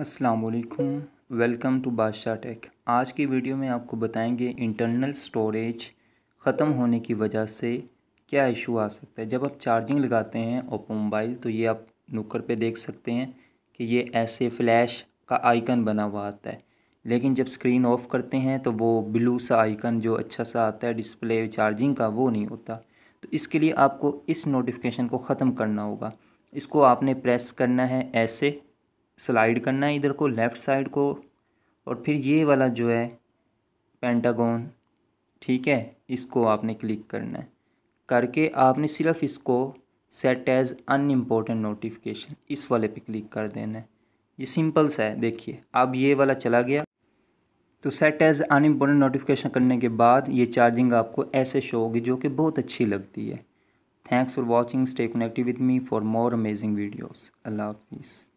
असलकुम welcome to बादशाह take आज की वीडियो में आपको बताएंगे इंटरनल स्टोरेज ख़त्म होने की वजह से क्या इशू आ सकता है जब आप चार्जिंग लगाते हैं ओप्पो मोबाइल तो ये आप नुक्कर पे देख सकते हैं कि ये ऐसे फ्लैश का आइकन बना हुआ आता है लेकिन जब स्क्रीन ऑफ करते हैं तो वो ब्लू सा आइकन जो अच्छा सा आता है डिस्प्ले चार्जिंग का वो नहीं होता तो इसके लिए आपको इस नोटिफिकेशन को ख़त्म करना होगा इसको आपने प्रेस करना है ऐसे स्लाइड करना है इधर को लेफ़्ट साइड को और फिर ये वाला जो है पेंटागोन ठीक है इसको आपने क्लिक करना है करके आपने सिर्फ इसको set as unimportant notification इस वाले पे क्लिक कर देना है ये सिंपल सा है देखिए अब ये वाला चला गया तो set as unimportant notification करने के बाद ये चार्जिंग आपको ऐसे शो होगी जो कि बहुत अच्छी लगती है thanks for watching stay connected with me for more amazing videos अल्लाह हाफिज़